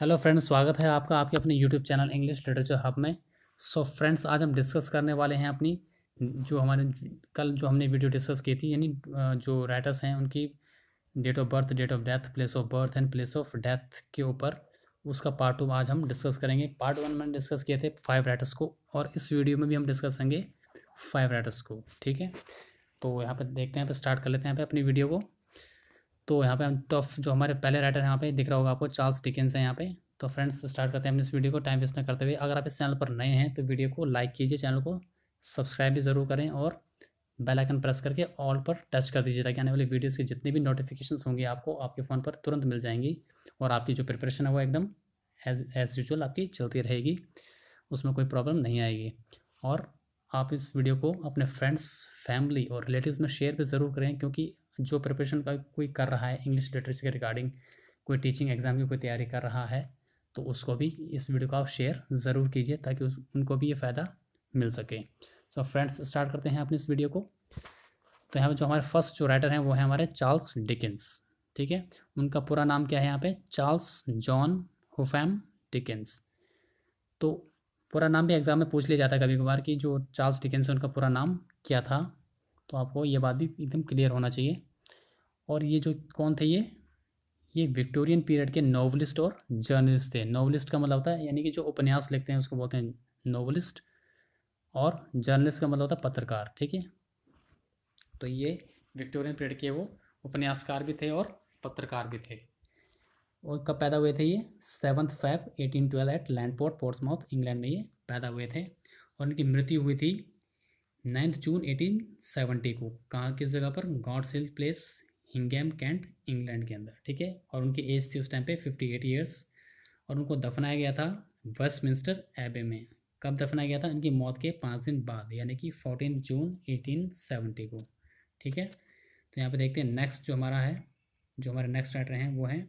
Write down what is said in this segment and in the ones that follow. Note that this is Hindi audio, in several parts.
हेलो फ्रेंड्स स्वागत है आपका आपके अपने YouTube channel English literature hub में सो so, फ्रेंड्स आज हम डिस्कस करने वाले हैं अपनी जो हमारे कल जो हमने वीडियो डिस्कस की थी यानी जो राइटर्स हैं उनकी date of birth date of death place of birth and place of death के ऊपर उसका पार्ट टू आज हम डिस्कस करेंगे पार्ट वन में डिस्कस किए थे फाइव राइटर्स को और इस वीडियो में भी हम डिस्कस करेंगे फाइव राइटर्स को ठीक है तो यहाँ पर देखते हैं यहाँ पर स्टार्ट कर लेते हैं यहाँ पर अपनी वीडियो को तो यहाँ पे हम टफ जो हमारे पहले राइटर यहाँ पे दिख रहा होगा आपको चार्ल्स डिकेंस है यहाँ पे तो फ्रेंड्स स्टार्ट करते हैं हम इस वीडियो को टाइम वेस्ट न करते हुए अगर आप इस चैनल पर नए हैं तो वीडियो को लाइक कीजिए चैनल को सब्सक्राइब भी ज़रूर करें और बेल आइकन प्रेस करके ऑल पर टच कर दीजिए ताकि आने वाली वीडियोज़ की जितनी भी नोटिफिकेशन होंगी आपको आपके फ़ोन पर तुरंत मिल जाएंगी और आपकी जो प्रिपरेशन है वो एकदम एज एज़ यूजल आपकी चलती रहेगी उसमें कोई प्रॉब्लम नहीं आएगी और आप इस वीडियो को अपने फ्रेंड्स फैमिली और रिलेटिव्स में शेयर भी ज़रूर करें क्योंकि जो प्रिपरेशन का कोई कर रहा है इंग्लिश लिटरेचर के रिगार्डिंग कोई टीचिंग एग्ज़ाम की कोई तैयारी कर रहा है तो उसको भी इस वीडियो को आप शेयर ज़रूर कीजिए ताकि उस उनको भी ये फ़ायदा मिल सके सो फ्रेंड्स स्टार्ट करते हैं अपने इस वीडियो को तो यहाँ पर जो हमारे फर्स्ट जो राइटर हैं वो है हमारे चार्ल्स डिकेंस ठीक है उनका पूरा नाम क्या है यहाँ पे चार्ल्स जॉन हुफैम डिकेंस तो पूरा नाम भी एग्ज़ाम में पूछ लिया जाता है कभी कभार कि जो चार्ल्स डिकेंस है उनका पूरा नाम क्या था तो आपको ये बात भी एकदम क्लियर होना चाहिए और ये जो कौन थे ये ये विक्टोरियन पीरियड के नॉवलिस्ट और जर्नलिस्ट थे नॉवलिस्ट का मतलब होता है यानी कि जो उपन्यास लिखते हैं उसको बोलते हैं नॉवलिस्ट और जर्नलिस्ट का मतलब होता है पत्रकार ठीक है तो ये विक्टोरियन पीरियड के वो उपन्यासकार भी थे और पत्रकार भी थे और कब पैदा हुए थे ये seventh Feb eighteen twelve at Landport Portsmouth England में ये पैदा हुए थे और इनकी मृत्यु हुई थी नाइन्थ जून एटीन सेवेंटी को कहाँ किस जगह पर गॉड हिल प्लेस हिंगेम कैंट इंग्लैंड के अंदर ठीक है और उनकी एज थी उस टाइम पे फिफ्टी एट ईयर्स और उनको दफनाया गया था वेस्टमिंस्टर एबे में कब दफनाया गया था इनकी मौत के पाँच दिन बाद यानी कि फोर्टीन जून एटीन सेवेंटी को ठीक है तो यहाँ पे देखते हैं नेक्स्ट जो हमारा है जो हमारे नेक्स्ट राइटर हैं वो हैं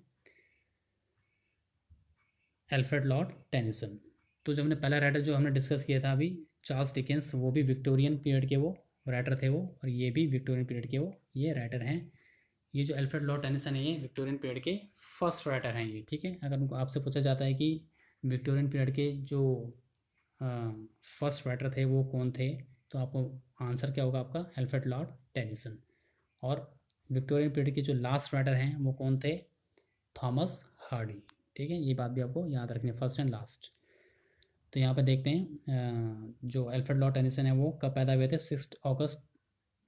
एल्फ्रेड लॉर्ड टेनिसन तो जो हमने पहला राइटर जो हमने डिस्कस किया था अभी चार्ल्स डिकेंस वो भी विक्टोरियन पीरियड के वो राइटर थे वो और ये भी विक्टोरियन पीरियड के वो ये राइटर हैं ये जो एल्फ्रेड लॉ टेनिसन है ये विक्टोरियन पीरियड के फर्स्ट राइटर हैं ये ठीक है अगर उनको आपसे पूछा जाता है कि विक्टोरियन पीरियड के जो फर्स्ट राइटर थे वो कौन थे तो आपको आंसर क्या होगा आपका एल्फ्रेड लॉर्ड टेनिसन और विक्टोरियन पीरियड के जो लास्ट राइटर हैं वो कौन थे थॉमस हार्डी ठीक है ये बात भी आपको याद रखनी है फर्स्ट एंड लास्ट तो यहाँ पर देखते हैं जो एल्फ्रेड लॉर्ड टेनिसन है वो कब पैदा हुए थे six August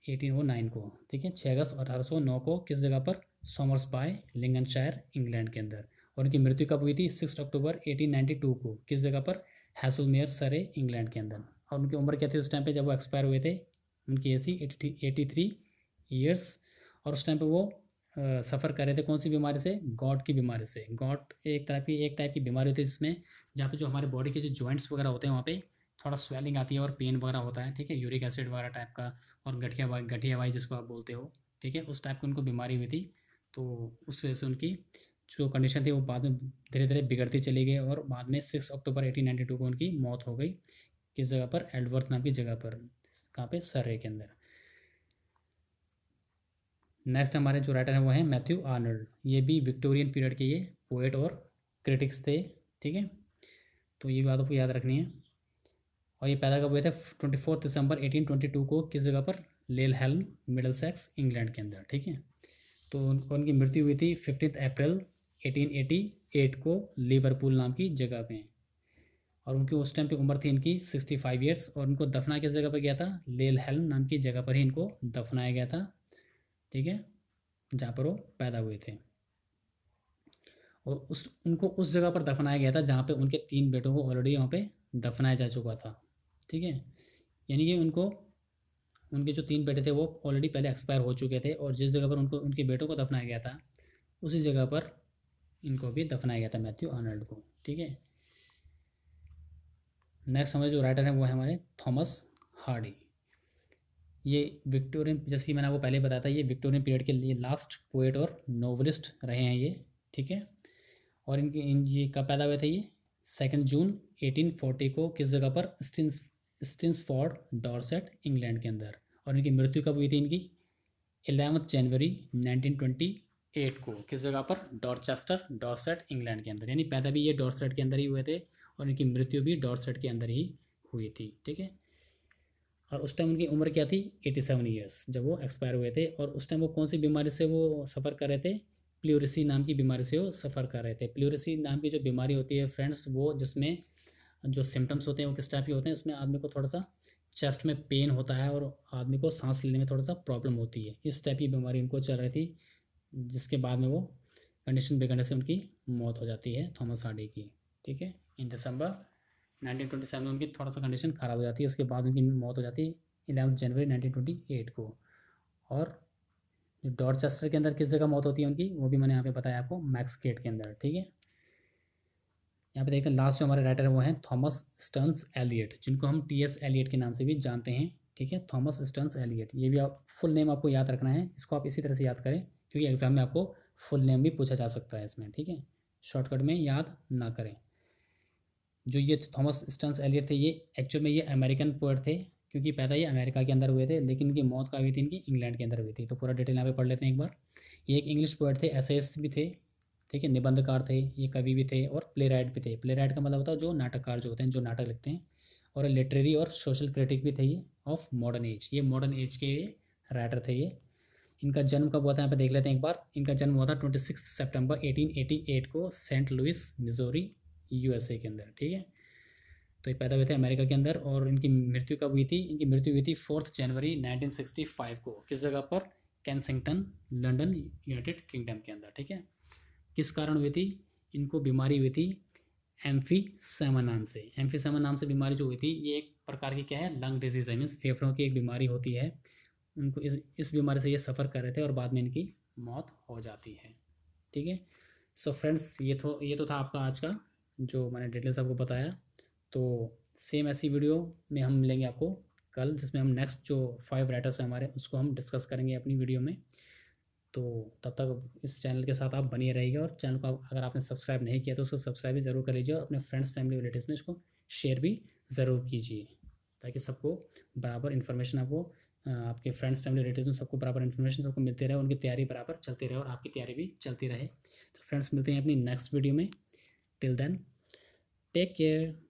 eighteen o nine को ठीक है छः अगस्त अठारह सौ नौ को किस जगह पर सोमर्स बाय लिंगनशायर इंग्लैंड के अंदर और उनकी मृत्यु कब हुई थी six October eighteen ninety two को किस जगह पर हैसलमेयर सरे इंग्लैंड के अंदर और उनकी उम्र क्या थी उस टाइम पे जब वो एक्सपायर हुए थे उनकी एसी एटी एटी थ्री ईयर्स और उस टाइम पे वो सफ़र कर रहे थे कौन सी बीमारी से गॉट की बीमारी से गॉट एक तरह की एक टाइप की बीमारी होती है जिसमें जहाँ पर जो हमारे बॉडी के जो जॉइंट्स वगैरह होते हैं वहाँ पर थोड़ा स्वेलिंग आती है और पेन वगैरह होता है ठीक है यूरिक एसिड वगैरह टाइप का और गठिया वाई गठिया वाई जिसको आप बोलते हो ठीक है उस टाइप की उनको बीमारी हुई थी तो उस वजह से उनकी जो कंडीशन थी वो बाद में धीरे धीरे बिगड़ती चली गई और बाद में six October eighteen ninety two को उनकी मौत हो गई किस जगह पर एल्डवर्थ नाम की जगह पर कहाँ पे सर्रे के अंदर नेक्स्ट हमारे जो राइटर हैं वो हैं मैथ्यू आर्नल्ड ये भी विक्टोरियन पीरियड के ये पोएट और क्रिटिक्स थे ठीक है तो ये बात आपको याद रखनी है और ये पैदा कब हुए थे twenty fourth December eighteen twenty two को किस जगह पर लेल हेल मिडल सेक्स इंग्लैंड के अंदर ठीक है तो उन, उनकी मृत्यु हुई थी fiftieth April eighteen eighty eight को लिवरपूल नाम की जगह पे और उनकी उस टाइम पे उम्र थी इनकी सिक्सटी फाइव ईयर्स और उनको दफना किस जगह पर गया था लेल हेल नाम की जगह पर ही इनको दफनाया गया था ठीक है जहाँ पर वो पैदा हुए थे और उस उनको उस जगह पर दफनाया गया था जहाँ पे उनके तीन बेटों को ऑलरेडी वहाँ पे दफनाया जा चुका था ठीक है यानी कि उनको उनके जो तीन बेटे थे वो ऑलरेडी पहले एक्सपायर हो चुके थे और जिस जगह पर उनको उनके बेटों को दफनाया गया था उसी जगह पर इनको भी दफनाया गया था मैथ्यू आर्नल्ड को ठीक है नेक्स्ट हमारे जो राइटर हैं वो है हमारे थॉमस हार्डी ये विक्टोरियन जैसे कि मैंने आपको पहले बताया था ये विक्टोरियन पीरियड के लिए लास्ट पोएट और नोवलिस्ट रहे हैं ये ठीक है और इनके इन ये कब पैदा हुए थे ये सेकेंड जून 1840 को किस जगह पर स्टिंस फॉर्ड डॉर्सेट इंग्लैंड के अंदर और इनकी मृत्यु कब हुई थी इनकी एलेवंथ जनवरी 1928 को किस जगह पर डॉरचेस्टर डॉर्सेट इंग्लैंड के अंदर यानी पैदा भी ये डॉर्सेट के अंदर ही हुए थे और इनकी मृत्यु भी डॉर्सेट के अंदर ही हुई थी ठीक है और उस टाइम उनकी उम्र क्या थी एटी सेवन ईयर्स जब वो एक्सपायर हुए थे और उस टाइम वो कौन सी बीमारी से वो सफ़र कर रहे थे प्लूरिसी नाम की बीमारी से वो सफ़र कर रहे थे प्लूरिसी नाम की जो बीमारी होती है फ्रेंड्स वो जिसमें जो सिम्टम्स होते हैं वो किस टाइप के होते हैं इसमें आदमी को थोड़ा सा चेस्ट में पेन होता है और आदमी को सांस लेने में थोड़ा सा प्रॉब्लम होती है इस टाइप की बीमारी उनको चल रही थी जिसके बाद में वो कंडीशन बिगड़ने से उनकी मौत हो जाती है थॉमस हार्डी की ठीक है इन दिसंबर 1927 में उनकी थोड़ा सा कंडीशन ख़राब हो जाती है उसके बाद उनकी मौत हो जाती है इलेवंथ जनवरी 1928 को और जो डॉरचेस्टर के अंदर किस जगह मौत होती है उनकी वो भी मैंने यहाँ पे बताया आपको मैक्स गेट के अंदर ठीक है यहाँ पे देखते हैं लास्ट जो हमारे राइटर है वो हैं थॉमस स्टर्न्स एलियट जिनको हम टी एस एलियट के नाम से भी जानते हैं ठीक है थॉमस स्टर्न्स एलियट ये भी आप फुल नेम आपको याद रखना है इसको आप इसी तरह से याद करें क्योंकि एग्जाम में आपको फुल नेम भी पूछा जा सकता है इसमें ठीक है शॉर्टकट में याद ना करें जो ये थॉमस स्टर्न्स एलियट थे ये एक्चुअल में ये अमेरिकन पोएट थे क्योंकि पैदा ये अमेरिका के अंदर हुए थे लेकिन इनकी मौत का हुई थी इनकी इंग्लैंड के अंदर हुई थी तो पूरा डिटेल यहाँ पे पढ़ लेते हैं एक बार ये एक इंग्लिश पोएट थे एस भी थे ठीक है निबंधकार थे ये कवि भी थे और प्ले राइट भी थे प्ले राइट का मतलब होता है जो नाटककार जो होते हैं जो नाटक लिखते हैं और लिटरेरी और सोशल क्रिटिक भी थे ये ऑफ मॉडर्न एज ये मॉडर्न एज के राइटर थे ये इनका जन्म कब हुआ था यहाँ पे देख लेते हैं एक बार इनका जन्म हुआ था twenty six September eighteen eighty eight को सेंट लुइस मिजोरी यूएसए के अंदर ठीक है तो ये पैदा हुए थे अमेरिका के अंदर और इनकी मृत्यु कब हुई थी इनकी मृत्यु हुई थी fourth January nineteen sixty five को किस जगह पर कैंसिंगटन लंडन यूनाइटेड किंगडम के अंदर ठीक है किस कारण हुई थी इनको बीमारी हुई थी एम्फी सेमा नाम से एम्फी सेमा नाम से बीमारी जो हुई थी ये एक प्रकार की क्या है लंग डिजीज़ है मीन्स फेफड़ों की एक बीमारी होती है उनको इस इस बीमारी से ये सफ़र कर रहे थे और बाद में इनकी मौत हो जाती है ठीक है सो फ्रेंड्स ये तो ये तो था आपका आज का जो मैंने डिटेल्स आपको बताया तो सेम ऐसी वीडियो में हम लेंगे आपको कल जिसमें हम नेक्स्ट जो फाइव राइटर्स हैं हमारे उसको हम डिस्कस करेंगे अपनी वीडियो में तो तब तक इस चैनल के साथ आप बनिए रहिए और चैनल को अगर आपने सब्सक्राइब नहीं किया तो उसको सब्सक्राइब भी ज़रूर कर लीजिए और अपने फ्रेंड्स फैमिली रिलेटिव में इसको शेयर भी ज़रूर कीजिए ताकि सबको बराबर इन्फॉर्मेशन आपको आपके फ्रेंड्स फैमिली रिलेटिव में सबको बराबर इन्फॉर्मेशन सबको मिलती रहे उनकी तैयारी बराबर चलती रहे और आपकी तैयारी भी चलती रहे तो फ्रेंड्स मिलते हैं अपनी नेक्स्ट वीडियो में टिल देन टेक केयर